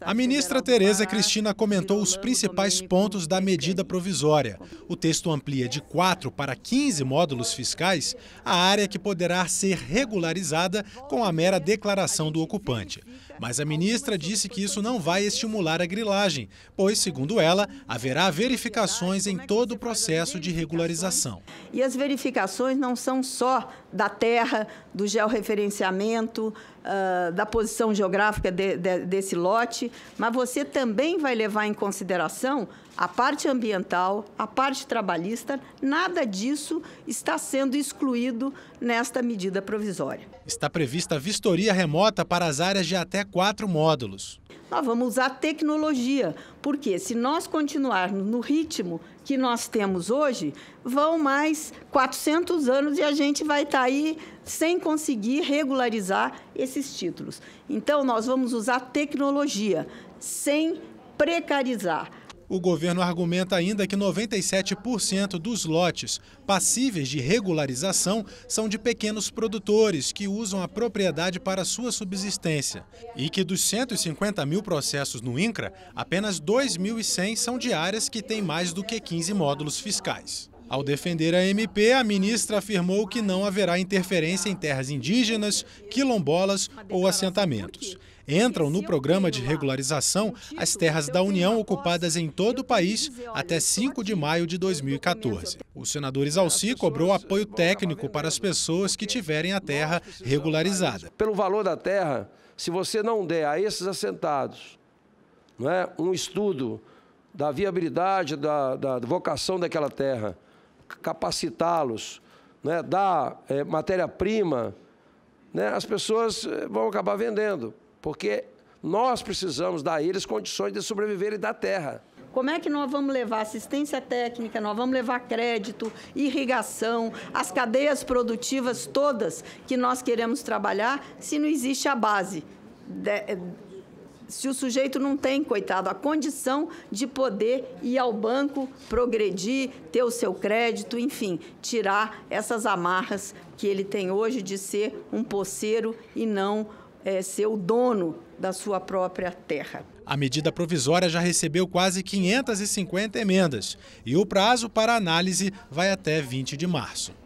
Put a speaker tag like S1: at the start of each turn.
S1: A ministra Tereza Cristina comentou os principais pontos da medida provisória. O texto amplia de 4 para 15 módulos fiscais a área que poderá ser regularizada com a mera declaração do ocupante. Mas a ministra disse que isso não vai estimular a grilagem, pois, segundo ela, haverá verificações em todo o processo de regularização.
S2: E as verificações não são só da terra, do georreferenciamento, ah, da posição geográfica desse desse lote, mas você também vai levar em consideração a parte ambiental, a parte trabalhista, nada disso está sendo excluído nesta medida provisória.
S1: Está prevista vistoria remota para as áreas de até quatro módulos
S2: nós vamos usar tecnologia, porque se nós continuarmos no ritmo que nós temos hoje, vão mais 400 anos e a gente vai estar tá aí sem conseguir regularizar esses títulos. Então, nós vamos usar tecnologia sem precarizar.
S1: O governo argumenta ainda que 97% dos lotes passíveis de regularização são de pequenos produtores que usam a propriedade para sua subsistência e que dos 150 mil processos no INCRA, apenas 2.100 são de áreas que têm mais do que 15 módulos fiscais. Ao defender a MP, a ministra afirmou que não haverá interferência em terras indígenas, quilombolas ou assentamentos entram no programa de regularização as terras da União ocupadas em todo o país até 5 de maio de 2014. O senador Isalci cobrou apoio técnico para as pessoas que tiverem
S3: a terra regularizada. Pelo valor da terra, se você não der a esses assentados não é, um estudo da viabilidade, da, da vocação daquela terra, capacitá-los, né, dar é, matéria-prima, né, as pessoas eh, vão acabar vendendo. Porque nós precisamos dar a eles condições de sobreviverem da terra.
S2: Como é que nós vamos levar assistência técnica, nós vamos levar crédito, irrigação, as cadeias produtivas todas que nós queremos trabalhar, se não existe a base? De, se o sujeito não tem, coitado, a condição de poder ir ao banco, progredir, ter o seu crédito, enfim, tirar essas amarras que ele tem hoje de ser um poceiro e não um é, ser o dono da sua própria terra.
S1: A medida provisória já recebeu quase 550 emendas e o prazo para análise vai até 20 de março.